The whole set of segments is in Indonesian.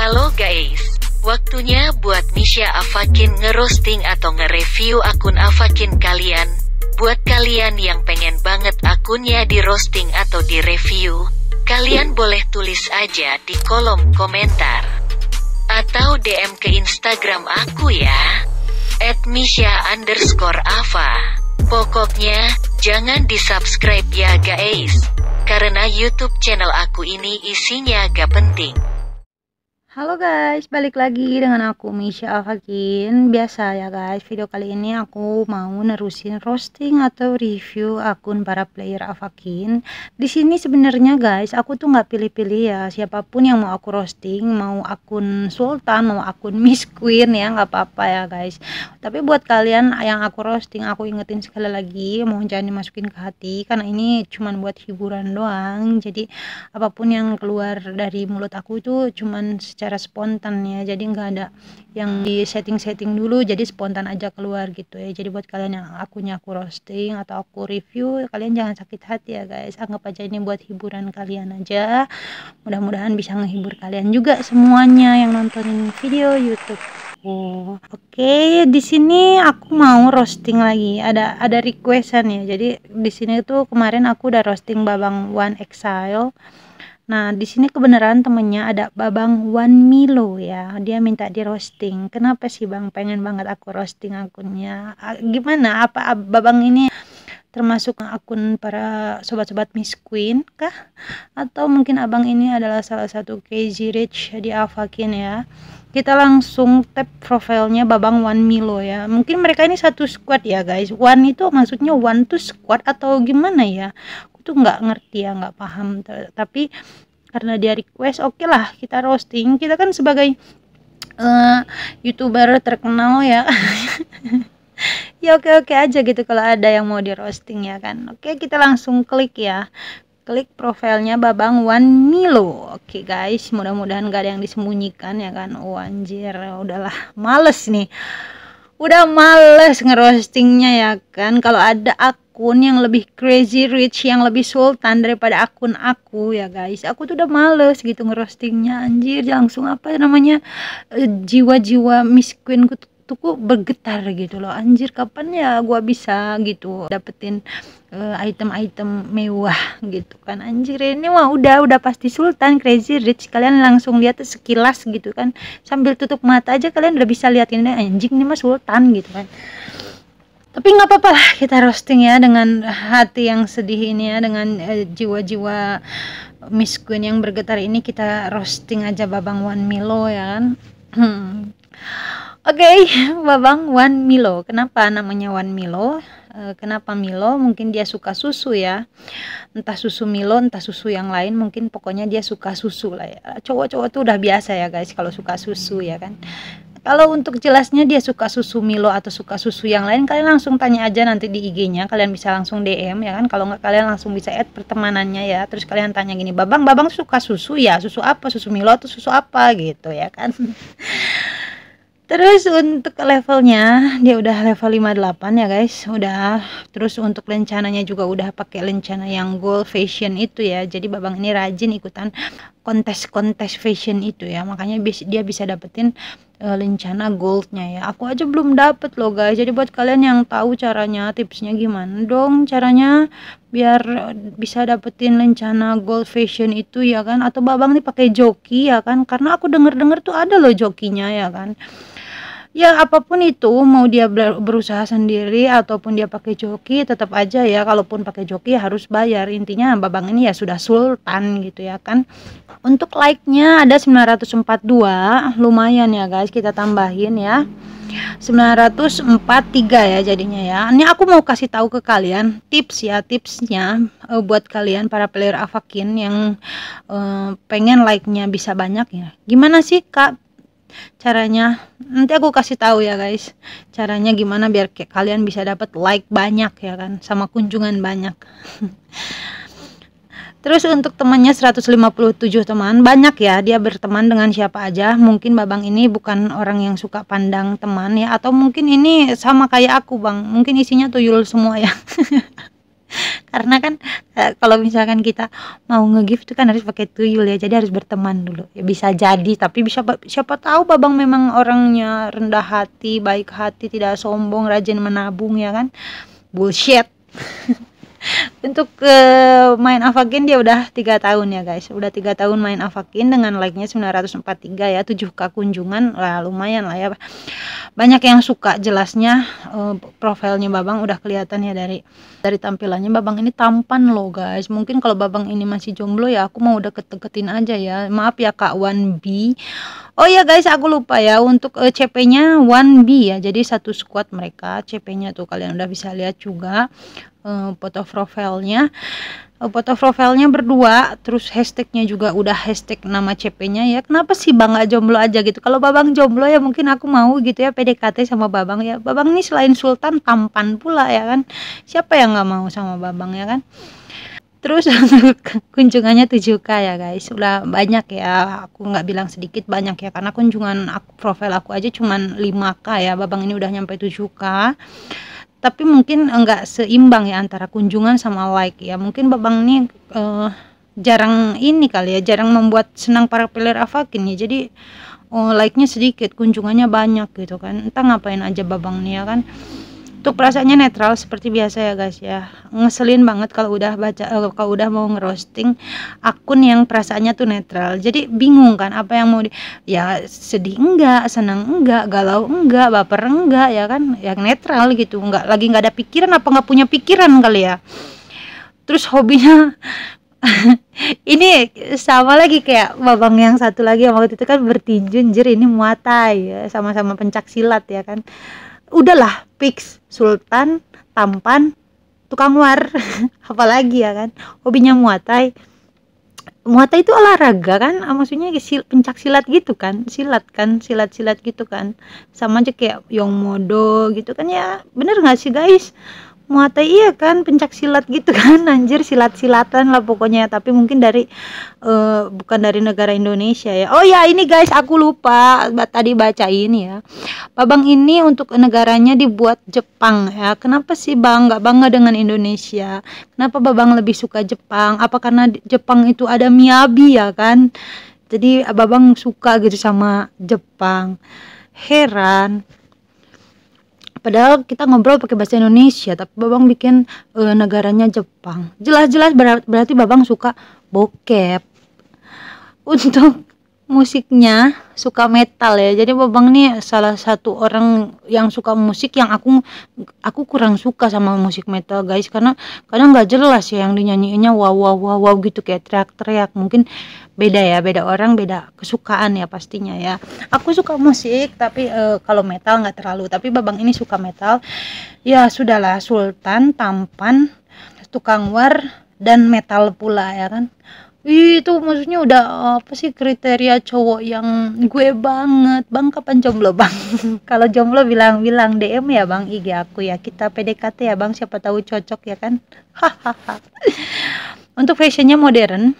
Halo guys, waktunya buat Misha Avakin ngerosting atau nge-review akun Avakin kalian. Buat kalian yang pengen banget akunnya di roasting atau di review, kalian boleh tulis aja di kolom komentar. Atau DM ke Instagram aku ya, at Misha underscore Ava. Pokoknya, jangan di subscribe ya guys, karena YouTube channel aku ini isinya gak penting. Halo guys, balik lagi dengan aku Misha Alfakin Biasa ya guys, video kali ini aku mau nerusin roasting atau review akun para player Alfakin Di sini sebenarnya guys, aku tuh nggak pilih-pilih ya Siapapun yang mau aku roasting, mau akun Sultan, mau akun Miss Queen ya nggak apa-apa ya guys Tapi buat kalian yang aku roasting, aku ingetin sekali lagi Mohon jangan dimasukin ke hati, karena ini cuman buat hiburan doang Jadi apapun yang keluar dari mulut aku itu cuman secara spontan ya jadi nggak ada yang di setting-setting dulu jadi spontan aja keluar gitu ya jadi buat kalian yang akunya aku roasting atau aku review kalian jangan sakit hati ya guys anggap aja ini buat hiburan kalian aja mudah-mudahan bisa ngehibur kalian juga semuanya yang nontonin video YouTube Oh, Oke, okay, di sini aku mau roasting lagi. Ada ada requestan ya. Jadi di sini tuh kemarin aku udah roasting Babang One Exile. Nah, di sini kebenaran temennya ada Babang Wan Milo ya. Dia minta di roasting. Kenapa sih Bang pengen banget aku roasting akunnya? Gimana? Apa Babang ini termasuk akun para sobat-sobat Miss Queen kah? Atau mungkin abang ini adalah salah satu crazy rich di Avakin ya? kita langsung tap profilnya Babang One Milo ya mungkin mereka ini satu squad ya guys One itu maksudnya one to squad atau gimana ya aku tuh nggak ngerti ya nggak paham tapi karena dia request oke okay lah kita roasting kita kan sebagai uh, youtuber terkenal ya ya oke-oke -okay aja gitu kalau ada yang mau di roasting ya kan oke okay, kita langsung klik ya klik profilnya Babang Wan Milo oke guys mudah-mudahan gak ada yang disembunyikan ya kan oh anjir udahlah males nih udah males ngerostingnya ya kan kalau ada akun yang lebih crazy rich yang lebih sultan daripada akun aku ya guys aku tuh udah males gitu ngerostingnya anjir langsung apa namanya eh, jiwa-jiwa miskinku tuh waktuku bergetar gitu loh anjir kapan ya gua bisa gitu dapetin eh, item-item uh, mewah gitu kan anjir ini mah udah udah pasti sultan crazy rich kalian langsung lihat sekilas gitu kan sambil tutup mata aja kalian udah bisa lihat ini anjing ini mah sultan gitu kan tapi nggak apa-apa lah kita roasting ya dengan hati yang sedih ini ya dengan eh, jiwa-jiwa Miss miskin yang bergetar ini kita roasting aja babang Wan Milo ya kan Oke, okay, Babang Wan Milo. Kenapa namanya Wan Milo? E, kenapa Milo? Mungkin dia suka susu ya. Entah susu Milo, entah susu yang lain. Mungkin pokoknya dia suka susu lah ya. Cowok-cowok tuh udah biasa ya guys kalau suka susu ya kan. Kalau untuk jelasnya dia suka susu Milo atau suka susu yang lain, kalian langsung tanya aja nanti di IG-nya. Kalian bisa langsung DM ya kan. Kalau nggak kalian langsung bisa add pertemanannya ya. Terus kalian tanya gini, "Babang, Babang suka susu ya? Susu apa? Susu Milo atau susu apa?" gitu ya kan. Terus untuk levelnya dia udah level 58 ya guys, udah. Terus untuk lencananya juga udah pakai lencana yang gold fashion itu ya. Jadi Babang ini rajin ikutan kontes-kontes fashion itu ya. Makanya dia bisa dapetin uh, eh, lencana goldnya ya. Aku aja belum dapet loh guys. Jadi buat kalian yang tahu caranya, tipsnya gimana dong caranya biar bisa dapetin lencana gold fashion itu ya kan atau Babang nih pakai joki ya kan karena aku denger-denger tuh ada loh jokinya ya kan ya apapun itu mau dia berusaha sendiri ataupun dia pakai joki tetap aja ya kalaupun pakai joki ya harus bayar intinya Babang ini ya sudah sultan gitu ya kan untuk like-nya ada 942 lumayan ya guys kita tambahin ya 943 ya jadinya ya ini aku mau kasih tahu ke kalian tips ya tipsnya e, buat kalian para player avakin yang uh, pengen like-nya bisa banyak ya gimana sih kak caranya nanti aku kasih tahu ya guys caranya gimana biar kalian bisa dapat like banyak ya kan sama kunjungan banyak Terus untuk temannya 157 teman, banyak ya dia berteman dengan siapa aja. Mungkin Babang ini bukan orang yang suka pandang teman ya atau mungkin ini sama kayak aku, Bang. Mungkin isinya tuyul semua ya. karena kan eh, kalau misalkan kita mau ngegift itu kan harus pakai tuyul ya jadi harus berteman dulu ya bisa jadi tapi bisa siapa tahu babang memang orangnya rendah hati baik hati tidak sombong rajin menabung ya kan bullshit untuk uh, main Avakin dia udah tiga tahun ya guys udah tiga tahun main Avakin dengan like-nya 943 ya 7k kunjungan lah lumayan lah ya banyak yang suka jelasnya uh, profilnya Babang udah kelihatan ya dari dari tampilannya Babang ini tampan loh guys mungkin kalau Babang ini masih jomblo ya aku mau udah keteketin aja ya maaf ya Kak 1B Oh ya guys aku lupa ya untuk uh, eh, CP nya 1B ya jadi satu squad mereka CP nya tuh kalian udah bisa lihat juga foto eh, profilnya foto eh, profilnya berdua terus hashtagnya juga udah hashtag nama CP-nya ya kenapa sih bang gak jomblo aja gitu kalau babang jomblo ya mungkin aku mau gitu ya PDKT sama babang ya babang ini selain sultan tampan pula ya kan siapa yang gak mau sama babang ya kan terus untuk kunjungannya 7k ya guys udah banyak ya aku nggak bilang sedikit banyak ya karena kunjungan aku, profil aku aja cuman 5k ya babang ini udah nyampe 7k tapi mungkin enggak seimbang ya antara kunjungan sama like ya mungkin babang ini uh, eh, jarang ini kali ya jarang membuat senang para player avakin ya jadi oh, like-nya sedikit kunjungannya banyak gitu kan entah ngapain aja babang nih ya kan untuk perasaannya netral seperti biasa ya guys ya ngeselin banget kalau udah baca eh, kalau udah mau ngerosting akun yang perasaannya tuh netral jadi bingung kan apa yang mau di ya sedih enggak senang enggak galau enggak baper enggak ya kan yang netral gitu enggak lagi enggak ada pikiran apa enggak punya pikiran kali ya terus hobinya ini sama lagi kayak babang yang satu lagi yang waktu itu kan bertinju jir ini muatai ya sama-sama pencak silat ya kan udahlah fix sultan tampan tukang war apalagi ya kan hobinya muatai muatai itu olahraga kan ah, maksudnya sil, pencak silat gitu kan silat kan silat silat gitu kan sama aja kayak yong modo gitu kan ya bener nggak sih guys muatai iya kan pencak silat gitu kan anjir silat-silatan lah pokoknya tapi mungkin dari uh, bukan dari negara Indonesia ya oh ya ini guys aku lupa tadi bacain ya Babang ini untuk negaranya dibuat Jepang ya kenapa sih bang nggak bangga dengan Indonesia kenapa babang lebih suka Jepang apa karena Jepang itu ada miyabi ya kan jadi babang suka gitu sama Jepang heran Padahal kita ngobrol pakai bahasa Indonesia, tapi Babang bikin e, negaranya Jepang. Jelas-jelas berarti Babang suka bokep. Untuk musiknya suka metal ya jadi babang nih salah satu orang yang suka musik yang aku aku kurang suka sama musik metal guys karena kadang nggak jelas ya yang dinyanyiinnya wow wow wow wow gitu kayak teriak-teriak mungkin beda ya beda orang beda kesukaan ya pastinya ya aku suka musik tapi e, kalau metal nggak terlalu tapi babang ini suka metal ya sudahlah Sultan tampan tukang war dan metal pula ya kan Ih, itu maksudnya udah eh, apa sih kriteria cowok yang gue banget bang kapan jomblo bang kalau jomblo bilang-bilang DM ya bang IG aku ya kita PDKT ya bang siapa tahu cocok ya kan hahaha untuk fashionnya modern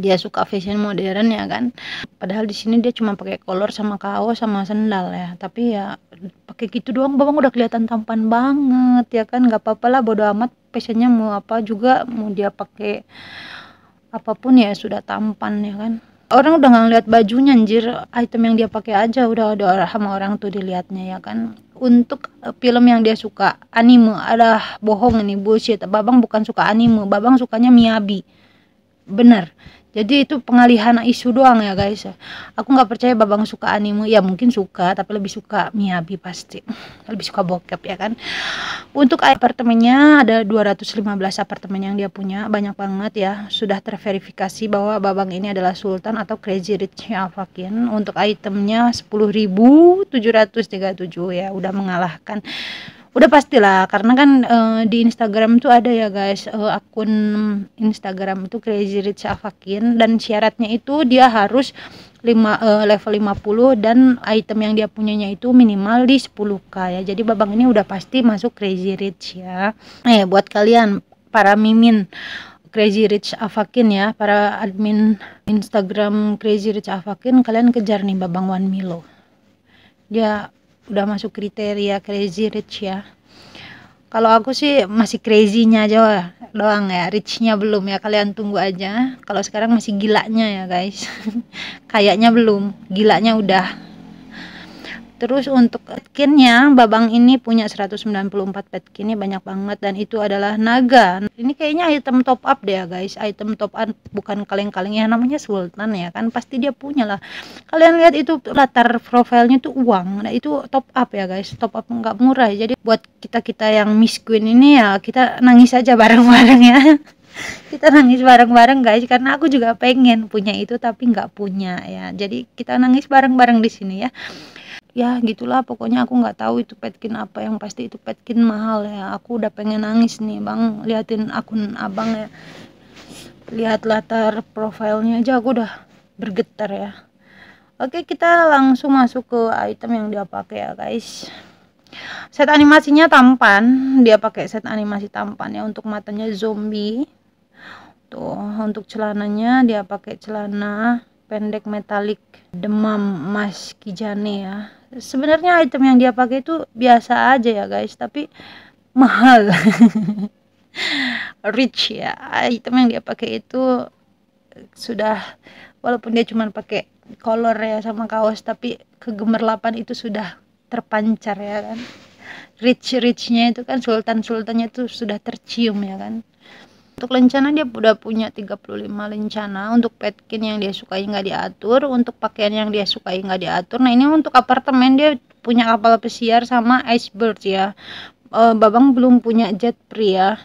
dia suka fashion modern ya kan padahal di sini dia cuma pakai kolor sama kaos sama sendal ya tapi ya pakai gitu doang bang udah kelihatan tampan banget ya kan nggak apa-apa lah bodo amat fashionnya mau apa juga mau dia pakai apapun ya sudah tampan ya kan orang udah nggak ngeliat bajunya anjir item yang dia pakai aja udah ada orang sama orang tuh dilihatnya ya kan untuk eh, film yang dia suka anime ada bohong ini bullshit babang bukan suka anime babang sukanya miyabi bener jadi itu pengalihan isu doang ya guys ya. aku nggak percaya babang suka anime ya mungkin suka tapi lebih suka miyabi pasti lebih suka bokep ya kan untuk apartemennya ada 215 apartemen yang dia punya banyak banget ya sudah terverifikasi bahwa babang ini adalah sultan atau crazy rich alfakin untuk itemnya 10.737 ya udah mengalahkan udah pastilah karena kan uh, di Instagram tuh ada ya guys uh, akun Instagram itu Crazy Rich Afakin dan syaratnya itu dia harus 5 uh, eh, level 50 dan item yang dia punyanya itu minimal di 10k ya. Jadi Babang ini udah pasti masuk Crazy Rich ya. Eh buat kalian para mimin Crazy Rich Afakin ya, para admin Instagram Crazy Rich Afakin kalian kejar nih Babang One Milo. Dia udah masuk kriteria crazy rich ya kalau aku sih masih crazy-nya aja doang ya rich-nya belum ya kalian tunggu aja kalau sekarang masih gilanya ya guys kayaknya belum gilanya udah Terus untuk petkinnya, Babang ini punya 194 ini banyak banget dan itu adalah naga. Ini kayaknya item top up deh ya guys, item top up bukan kaleng-kaleng ya namanya Sultan ya kan pasti dia punya lah. Kalian lihat itu latar profilnya tuh uang, nah itu top up ya guys, top up nggak murah. Jadi buat kita kita yang Miss Queen ini ya kita nangis aja bareng-bareng ya kita nangis bareng-bareng guys karena aku juga pengen punya itu tapi nggak punya ya jadi kita nangis bareng-bareng di sini ya ya gitulah pokoknya aku nggak tahu itu petkin apa yang pasti itu petkin mahal ya aku udah pengen nangis nih bang liatin akun abang ya lihat latar profilnya aja aku udah bergetar ya oke kita langsung masuk ke item yang dia pakai ya guys set animasinya tampan dia pakai set animasi tampan ya untuk matanya zombie tuh untuk celananya dia pakai celana pendek metalik demam emas Kijane ya. Sebenarnya item yang dia pakai itu biasa aja ya guys, tapi mahal. Rich ya. Item yang dia pakai itu sudah walaupun dia cuma pakai color ya sama kaos tapi kegemerlapan itu sudah terpancar ya kan. Rich-richnya itu kan sultan-sultannya itu sudah tercium ya kan. Untuk lencana dia udah punya 35 lencana Untuk petkin yang dia sukai nggak diatur Untuk pakaian yang dia sukai nggak diatur Nah ini untuk apartemen dia punya kapal pesiar sama iceberg ya e, Babang belum punya jet pria.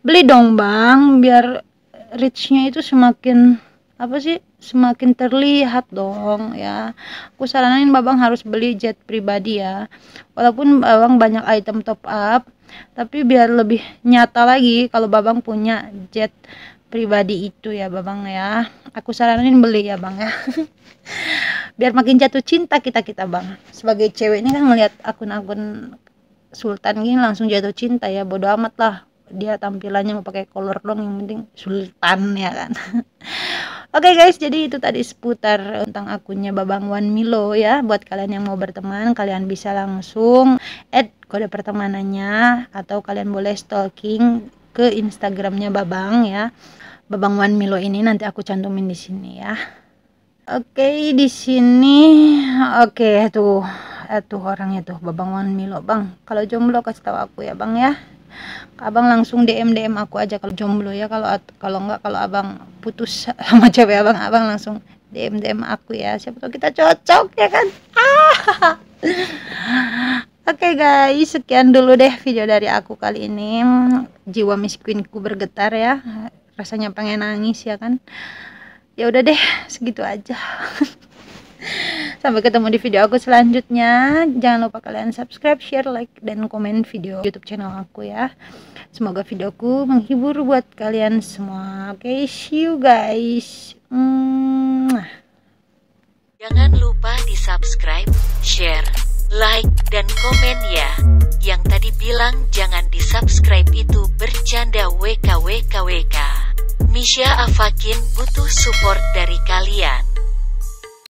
Beli dong bang biar richnya itu semakin apa sih semakin terlihat dong ya aku saranin babang harus beli jet pribadi ya walaupun babang banyak item top up tapi biar lebih nyata lagi kalau babang punya jet pribadi itu ya babang ya aku saranin beli ya bang ya biar makin jatuh cinta kita kita bang sebagai cewek ini kan ngelihat akun-akun sultan gini langsung jatuh cinta ya bodo amat lah dia tampilannya mau pakai color dong yang penting sultan ya kan Oke okay guys, jadi itu tadi seputar tentang akunnya Babang Wan Milo ya. Buat kalian yang mau berteman, kalian bisa langsung add kode pertemanannya atau kalian boleh stalking ke Instagramnya Babang ya. Babang Wan Milo ini nanti aku cantumin di sini ya. Oke, okay, di sini oke okay, tuh. Eh tuh orangnya tuh Babang Wan Milo, Bang. Kalau jomblo kasih tahu aku ya, Bang ya. Abang langsung DM DM aku aja kalau jomblo ya kalau kalau enggak kalau Abang putus sama cewek abang-abang langsung DM DM aku ya siapa tahu kita cocok ya kan ah. Oke okay guys, sekian dulu deh video dari aku kali ini. Jiwa miss miskinku bergetar ya. Rasanya pengen nangis ya kan. Ya udah deh, segitu aja. Sampai ketemu di video aku selanjutnya. Jangan lupa kalian subscribe, share, like, dan komen video YouTube channel aku ya. Semoga videoku menghibur buat kalian semua. Oke, okay, see you guys. Mwah. Jangan lupa di subscribe, share, like, dan komen ya. Yang tadi bilang jangan di subscribe itu bercanda WKWKWK. Misha Afakin butuh support dari kalian.